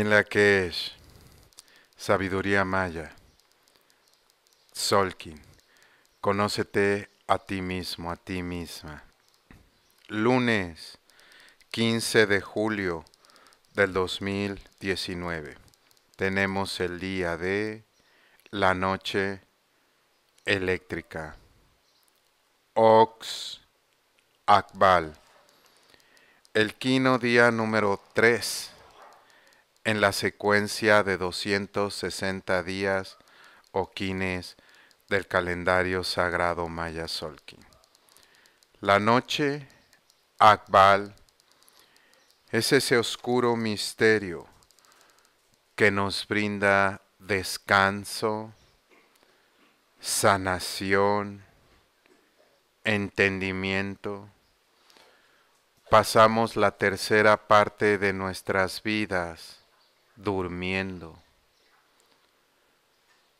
en la que es sabiduría maya, Solkin, conócete a ti mismo, a ti misma. Lunes 15 de julio del 2019. Tenemos el día de la noche eléctrica. Ox Akbal. El quino día número 3 en la secuencia de 260 días o quines del calendario sagrado maya Solkin. La noche, Akbal, es ese oscuro misterio que nos brinda descanso, sanación, entendimiento. Pasamos la tercera parte de nuestras vidas durmiendo.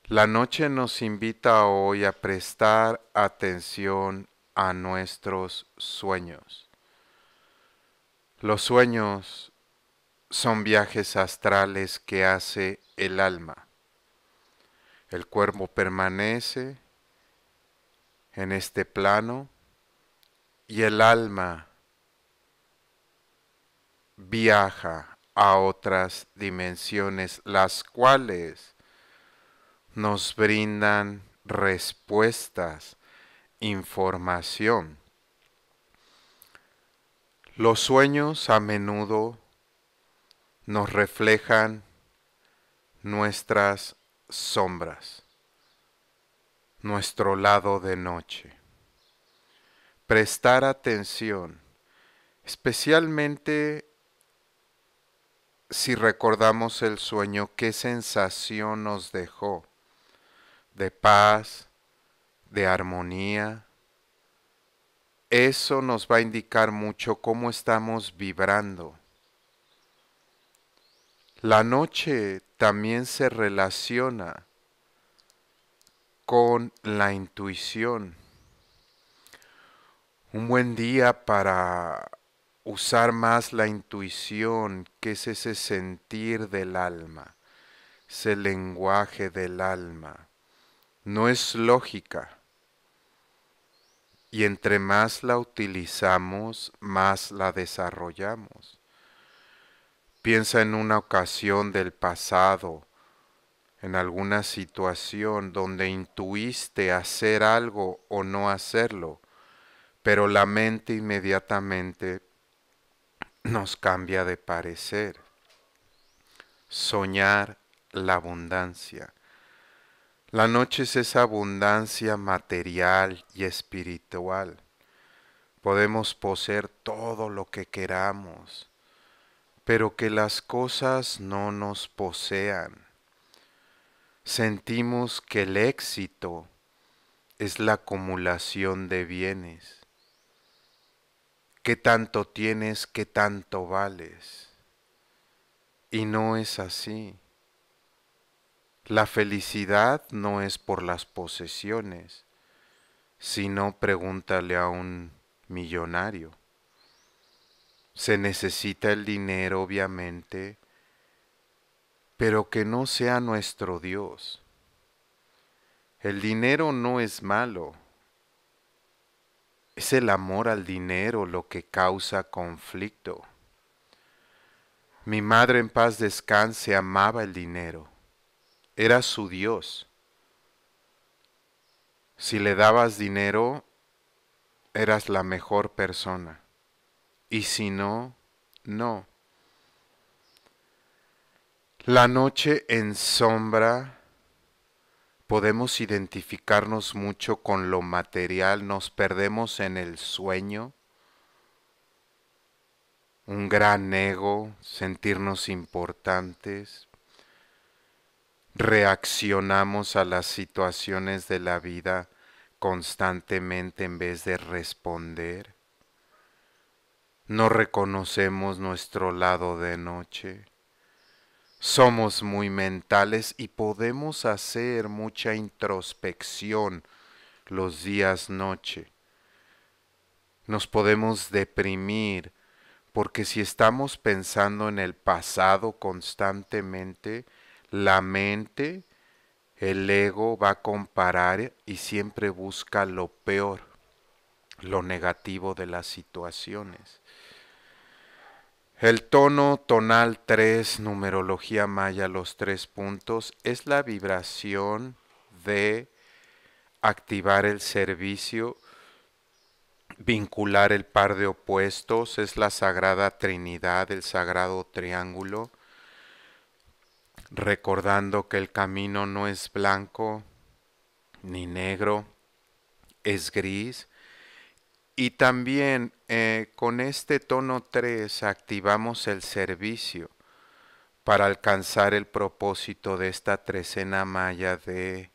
La noche nos invita hoy a prestar atención a nuestros sueños. Los sueños son viajes astrales que hace el alma. El cuerpo permanece en este plano y el alma viaja a otras dimensiones, las cuales nos brindan respuestas, información. Los sueños a menudo nos reflejan nuestras sombras, nuestro lado de noche. Prestar atención, especialmente si recordamos el sueño, qué sensación nos dejó de paz, de armonía. Eso nos va a indicar mucho cómo estamos vibrando. La noche también se relaciona con la intuición. Un buen día para usar más la intuición, que es ese sentir del alma, ese lenguaje del alma. No es lógica. Y entre más la utilizamos, más la desarrollamos. Piensa en una ocasión del pasado, en alguna situación donde intuiste hacer algo o no hacerlo, pero la mente inmediatamente nos cambia de parecer. Soñar la abundancia. La noche es esa abundancia material y espiritual. Podemos poseer todo lo que queramos, pero que las cosas no nos posean. Sentimos que el éxito es la acumulación de bienes qué tanto tienes, qué tanto vales. Y no es así. La felicidad no es por las posesiones, sino pregúntale a un millonario. Se necesita el dinero, obviamente, pero que no sea nuestro Dios. El dinero no es malo, es el amor al dinero lo que causa conflicto. Mi madre en paz descanse amaba el dinero. Era su Dios. Si le dabas dinero, eras la mejor persona. Y si no, no. La noche en sombra podemos identificarnos mucho con lo material, nos perdemos en el sueño, un gran ego, sentirnos importantes, reaccionamos a las situaciones de la vida constantemente en vez de responder, no reconocemos nuestro lado de noche somos muy mentales y podemos hacer mucha introspección los días noche. Nos podemos deprimir porque si estamos pensando en el pasado constantemente, la mente, el ego va a comparar y siempre busca lo peor, lo negativo de las situaciones. El tono tonal 3, numerología maya, los tres puntos, es la vibración de activar el servicio, vincular el par de opuestos, es la sagrada trinidad, el sagrado triángulo, recordando que el camino no es blanco ni negro, es gris, y también eh, con este tono 3 activamos el servicio para alcanzar el propósito de esta trecena malla de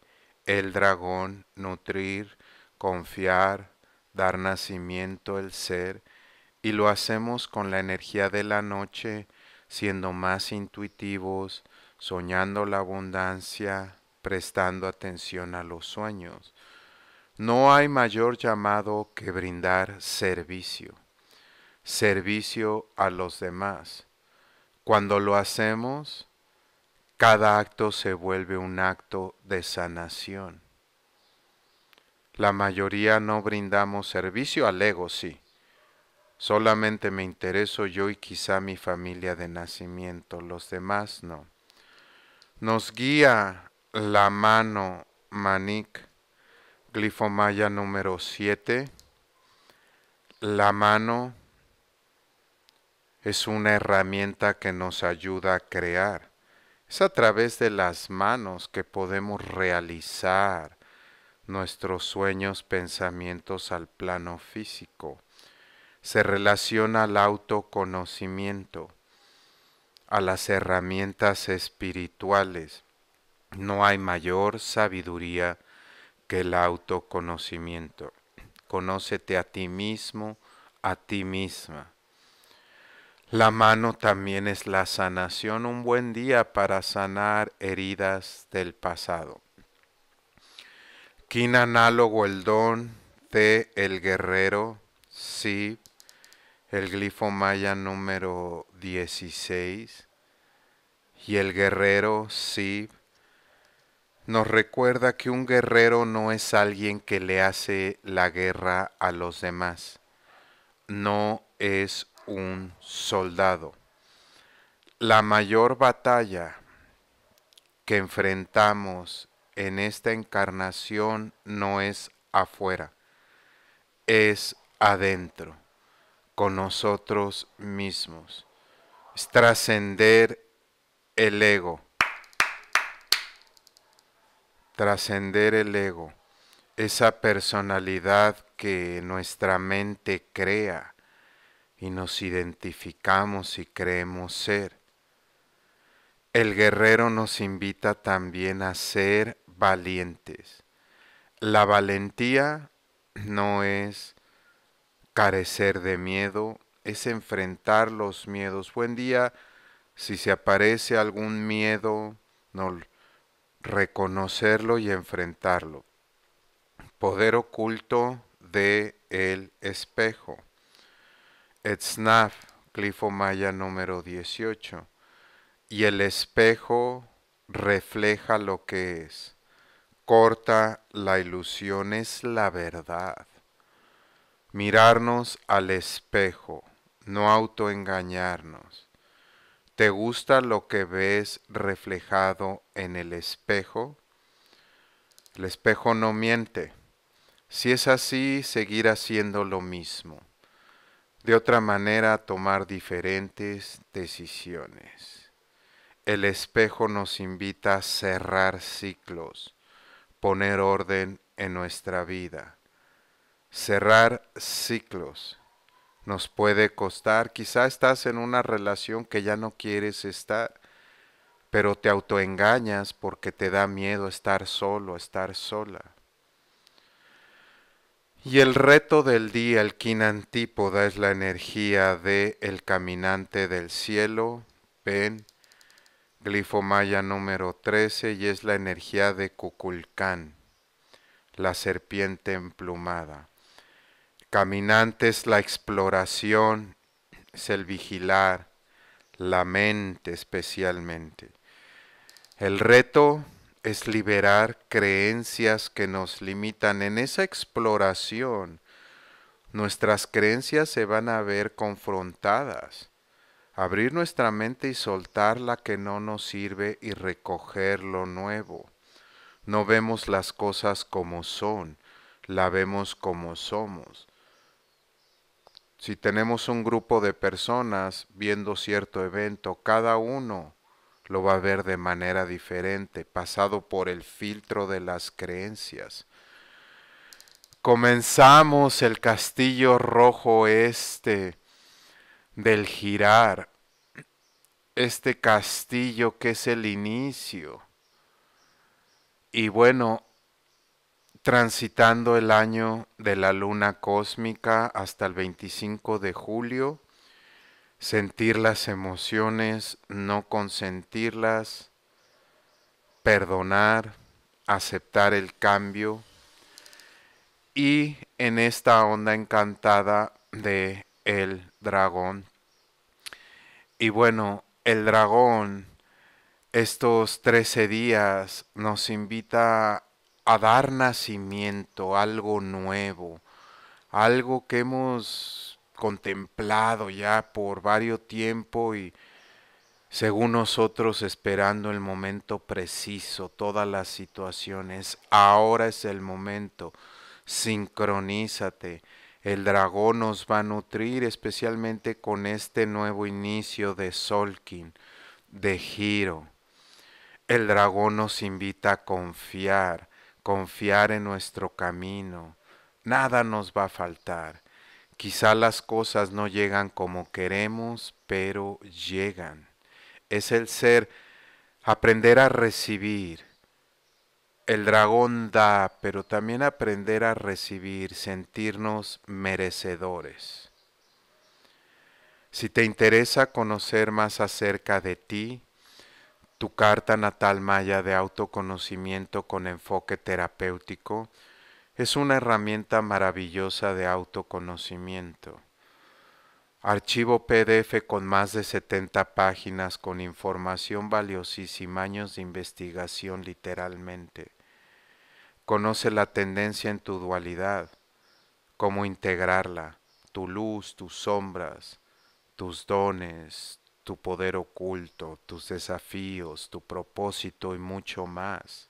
el dragón, nutrir, confiar, dar nacimiento, el ser, y lo hacemos con la energía de la noche, siendo más intuitivos, soñando la abundancia, prestando atención a los sueños. No hay mayor llamado que brindar servicio, servicio a los demás. Cuando lo hacemos, cada acto se vuelve un acto de sanación. La mayoría no brindamos servicio al ego, sí. Solamente me intereso yo y quizá mi familia de nacimiento, los demás no. Nos guía la mano, Manik, glifomaya número 7. La mano es una herramienta que nos ayuda a crear. Es a través de las manos que podemos realizar nuestros sueños, pensamientos al plano físico. Se relaciona al autoconocimiento, a las herramientas espirituales. No hay mayor sabiduría que el autoconocimiento. Conócete a ti mismo, a ti misma. La mano también es la sanación, un buen día para sanar heridas del pasado. quien análogo el don, de el guerrero, Si el glifo maya número 16 y el guerrero sí nos recuerda que un guerrero no es alguien que le hace la guerra a los demás, no es un soldado. La mayor batalla que enfrentamos en esta encarnación no es afuera, es adentro, con nosotros mismos. Es trascender el ego trascender el ego, esa personalidad que nuestra mente crea y nos identificamos y creemos ser. El guerrero nos invita también a ser valientes. La valentía no es carecer de miedo, es enfrentar los miedos. Buen día, si se aparece algún miedo, no reconocerlo y enfrentarlo. Poder oculto de el espejo. Etznaf, Clifo Maya número 18. Y el espejo refleja lo que es. Corta la ilusión, es la verdad. Mirarnos al espejo, no autoengañarnos. ¿Te gusta lo que ves reflejado en el espejo? El espejo no miente. Si es así, seguir haciendo lo mismo. De otra manera, tomar diferentes decisiones. El espejo nos invita a cerrar ciclos, poner orden en nuestra vida. Cerrar ciclos nos puede costar. Quizá estás en una relación que ya no quieres estar, pero te autoengañas porque te da miedo estar solo, estar sola. Y el reto del día, el quinantípoda, es la energía de el caminante del cielo, ven, maya número 13, y es la energía de Cuculcán, la serpiente emplumada caminantes la exploración es el vigilar, la mente especialmente. El reto es liberar creencias que nos limitan. En esa exploración, nuestras creencias se van a ver confrontadas. Abrir nuestra mente y soltar la que no nos sirve y recoger lo nuevo. No vemos las cosas como son, la vemos como somos. Si tenemos un grupo de personas viendo cierto evento, cada uno lo va a ver de manera diferente, pasado por el filtro de las creencias. Comenzamos el castillo rojo este del girar, este castillo que es el inicio. Y bueno, transitando el año de la luna cósmica hasta el 25 de julio, sentir las emociones, no consentirlas, perdonar, aceptar el cambio y en esta onda encantada de el dragón. Y bueno, el dragón estos 13 días nos invita a a dar nacimiento, algo nuevo, algo que hemos contemplado ya por varios tiempo y según nosotros esperando el momento preciso, todas las situaciones. Ahora es el momento, sincronízate. El dragón nos va a nutrir especialmente con este nuevo inicio de Solkin, de giro. El dragón nos invita a confiar confiar en nuestro camino. Nada nos va a faltar. Quizá las cosas no llegan como queremos, pero llegan. Es el ser, aprender a recibir. El dragón da, pero también aprender a recibir, sentirnos merecedores. Si te interesa conocer más acerca de ti, tu carta natal maya de autoconocimiento con enfoque terapéutico es una herramienta maravillosa de autoconocimiento. Archivo PDF con más de 70 páginas con información valiosísima, años de investigación literalmente. Conoce la tendencia en tu dualidad, cómo integrarla, tu luz, tus sombras, tus dones, tu poder oculto, tus desafíos, tu propósito y mucho más.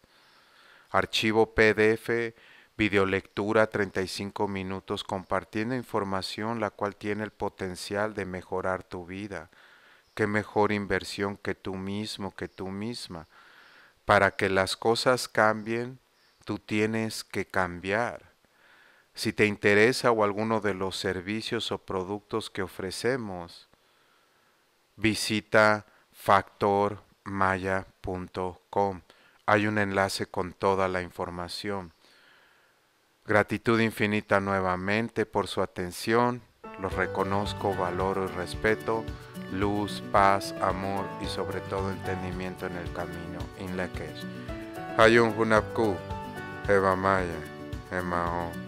Archivo PDF, videolectura 35 minutos compartiendo información la cual tiene el potencial de mejorar tu vida. Qué mejor inversión que tú mismo, que tú misma. Para que las cosas cambien, tú tienes que cambiar. Si te interesa o alguno de los servicios o productos que ofrecemos, visita factormaya.com. Hay un enlace con toda la información. Gratitud infinita nuevamente por su atención. Los reconozco, valoro y respeto. Luz, paz, amor y sobre todo entendimiento en el camino. la Hayun Hunapku, Eva Maya, Emao.